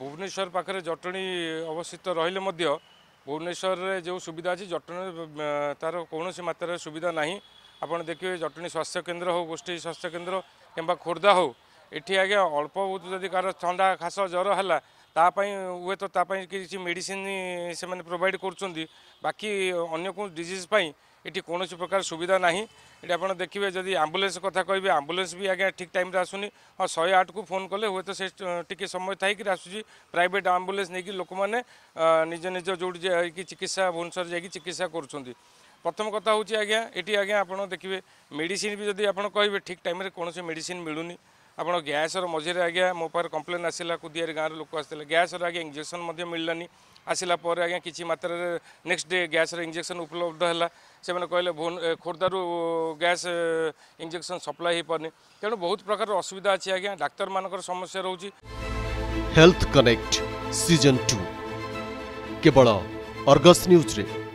ভুবনেশ্বর পাখে জটনী অবস্থিত রহলে মধ্য ভুবনেশ্বরের যে সুবিধা আছে জটনী তার কৌশি মাত্রার সুবিধা না আপনার দেখবে জটনী স্বাস্থ্যকেন্দ্র হোক গোষ্ঠী স্বাস্থ্যকেন্দ্র কিংবা খোর্ধা হোক এটি আজ্ঞা অল্প যদি কারো থা খাস জ্বর হল ତା ପାଇଁ ହୁଏତ ତା ପାଇଁ କିଛି ମେଡ଼ିସିନ ସେମାନେ ପ୍ରୋଭାଇଡ଼ କରୁଛନ୍ତି ବାକି ଅନ୍ୟ କୌଣସି ଡିଜିଜ୍ ପାଇଁ ଏଠି କୌଣସି ପ୍ରକାର ସୁବିଧା ନାହିଁ ଏଠି ଆପଣ ଦେଖିବେ ଯଦି ଆମ୍ବୁଲାନ୍ସ କଥା କହିବେ ଆମ୍ବୁଲାନ୍ସ ବି ଆଜ୍ଞା ଠିକ୍ ଟାଇମ୍ରେ ଆସୁନି ହଁ ଶହେ ଆଠକୁ ଫୋନ୍ କଲେ ହୁଏତ ସେ ଟିକେ ସମୟ ଥାଇକିରି ଆସୁଛି ପ୍ରାଇଭେଟ୍ ଆମ୍ବୁଲାନ୍ସ ନେଇକି ଲୋକମାନେ ନିଜ ନିଜ ଯେଉଁଠି ଯାଇକି ଚିକିତ୍ସା ଭୁବନେଶ୍ୱର ଯାଇକି ଚିକିତ୍ସା କରୁଛନ୍ତି ପ୍ରଥମ କଥା ହେଉଛି ଆଜ୍ଞା ଏଠି ଆଜ୍ଞା ଆପଣ ଦେଖିବେ ମେଡ଼ିସିନ ବି ଯଦି ଆପଣ କହିବେ ଠିକ୍ ଟାଇମ୍ରେ କୌଣସି ମେଡ଼ିସିନ ମିଳୁନି आप ग्यासर मझेरे आज्ञा मो पा कम्प्लेन आसा कुदिहारी गाँव रोक आसते गैस आज इंजेक्शन मिललानी आसला आज्ञा कि मात्र नेक्स्ट डे ग्यास इंजेक्शन उपलब्ध है से कहे खोर्धार गैस इंजेक्शन सप्लाई हो पारे तेणु बहुत प्रकार असुविधा अच्छी आज्ञा डाक्तर मान समस्या रोज हेल्थ कनेक्ट सीजन टू केवल अर्गस न्यूज़